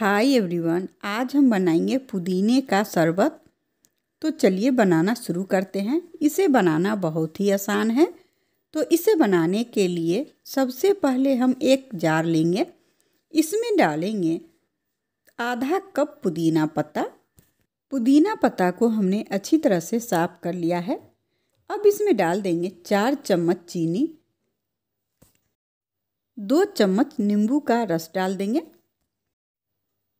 hi everyone आज हम बनाएंगे पुदीने का शरबत तो चलिए बनाना शुरू करते हैं इसे बनाना बहुत ही आसान है तो इसे बनाने के लिए सबसे पहले हम एक जार लेंगे इसमें डालेंगे आधा कप पुदीना पत्ता पुदीना पत्ता को हमने अच्छी तरह से साफ कर लिया है अब इसमें डाल देंगे चार चम्मच चीनी दो चम्मच नींबू का रस डाल देंगे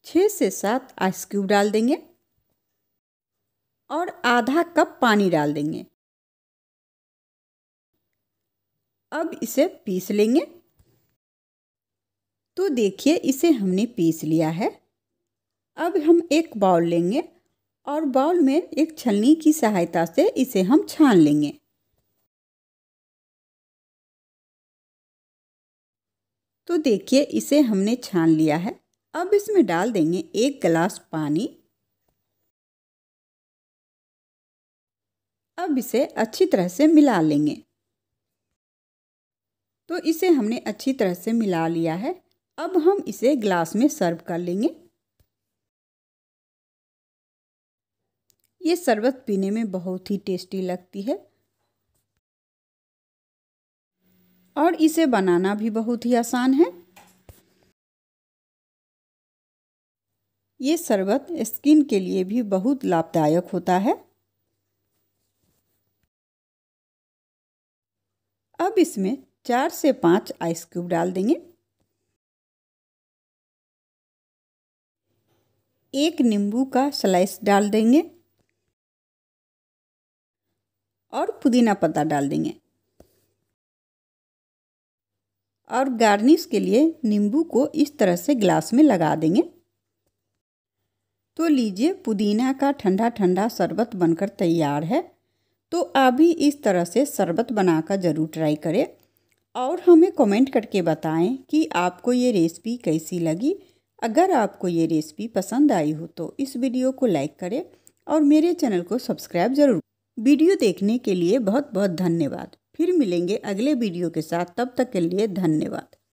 छः से सात आइस क्यूब डाल देंगे और आधा कप पानी डाल देंगे अब इसे पीस लेंगे तो देखिए इसे हमने पीस लिया है अब हम एक बाउल लेंगे और बाउल में एक छलनी की सहायता से इसे हम छान लेंगे तो देखिए इसे हमने छान लिया है अब इसमें डाल देंगे एक गिलास पानी अब इसे अच्छी तरह से मिला लेंगे तो इसे हमने अच्छी तरह से मिला लिया है अब हम इसे ग्लास में सर्व कर लेंगे ये शरबत पीने में बहुत ही टेस्टी लगती है और इसे बनाना भी बहुत ही आसान है ये शरबत स्किन के लिए भी बहुत लाभदायक होता है अब इसमें चार से पाँच आइस क्यूब डाल देंगे एक नींबू का स्लाइस डाल देंगे और पुदीना पत्ता डाल देंगे और गार्निश के लिए नींबू को इस तरह से ग्लास में लगा देंगे तो लीजिए पुदीना का ठंडा ठंडा शरबत बनकर तैयार है तो आप भी इस तरह से शरबत बनाकर ज़रूर ट्राई करें और हमें कमेंट करके बताएं कि आपको ये रेसिपी कैसी लगी अगर आपको ये रेसिपी पसंद आई हो तो इस वीडियो को लाइक करें और मेरे चैनल को सब्सक्राइब ज़रूर वीडियो देखने के लिए बहुत बहुत धन्यवाद फिर मिलेंगे अगले वीडियो के साथ तब तक के लिए धन्यवाद